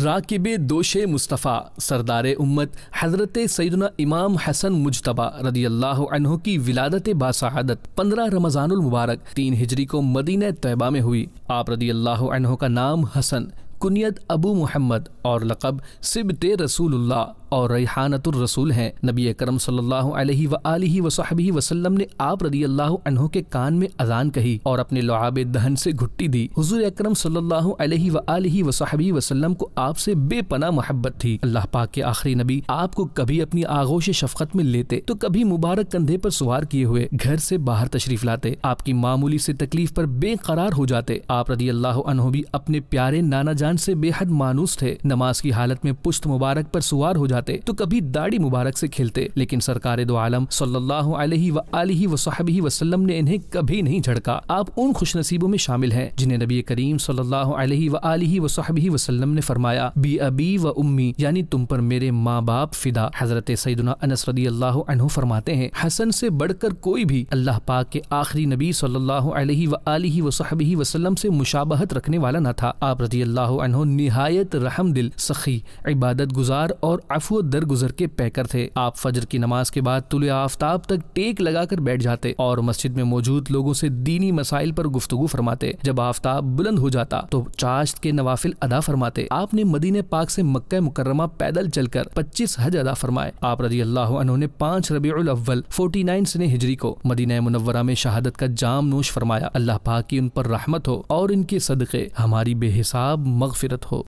राकिब दोशे मुस्तफ़ा सरदार उम्मत हज़रत सैदना इमाम हसन मुजतबा रदी अल्लाह की विलादत बासहादत पंद्रह रमज़ानमबारक तीन हिजरी को मदीन तयबा में हुई आप रदी अल्लाह का नाम हसन कुनियत अबू मोहम्मद और लकब सिबत रसूल और रैहानतुर रसूल हैं नबी करम सल्लल्लाहु वसल्लम ने आप रदी अल्लाह के कान में अजान कही और अपने लुआब दहन से घुट्टी दी हजूर अक्रम सल्लल्लाहु वसल्लम को आपसे बेपना मोहब्बत थी अल्लाह पाक के आखिरी नबी आपको कभी अपनी आगोश शफकत में लेते तो कभी मुबारक कंधे पर सवार किए हुए घर से बाहर तशरीफ लाते आपकी मामूली से तकलीफ पर बेकरार हो जाते आप रदी अल्लाह भी अपने प्यारे नाना जान से बेहद मानूस थे नमाज की हालत में पुश्त मुबारक पर सवार हो जाते लगाते तो कभी दाढ़ी मुबारक से खेलते लेकिन सरकार दो आलम सल्लल्लाहु अलैहि वआलिहि वसहबिहि वसल्लम ने इन्हें कभी नहीं झड़का आप उन खुश नसीबों में शामिल हैं जिन्हें नबी करीम सल्लल्लाहु अलैहि वआलिहि वसहबिहि वसल्लम ने फरमाया बी अबी व उम्मी यानी तुम पर मेरे माँ बाप फिदा हजरत सईदना अनस रदी अल्लाह फरमाते हैं हसन से बढ़कर कोई भी अल्लाह पाक के आखिरी नबी सल्लल्लाहु अलैहि वआलिहि वसहबिहि वसल्लम से मुशाबहत रखने वाला न था आप रजी अल्लाह निहायत रहम दिल सखी इबादत गुजार और अफ दर दरगुजर के पैकर थे आप फजर की नमाज के बाद तुल आफ्ताब तक टेक लगाकर बैठ जाते और मस्जिद में मौजूद लोगों से दीनी मसाइल पर गुफ्तगु फरमाते जब आफ्ताब बुलंद हो जाता तो चाश्त के नवाफिल अदा फरमाते आपने मदीने पाक से मक्का मुकरमा पैदल चलकर पच्चीस हज अदा फरमाए आप रजी अल्लाह ने पांच रबी अव्वल फोर्टी नाइन सने हिजरी को मदीना मुनवरा में शहादत का जाम नोश फरमाया अल्लाह पाक की उन पर रहमत हो और इनके सदक़े हमारी बेहिसाब मगफिरत हो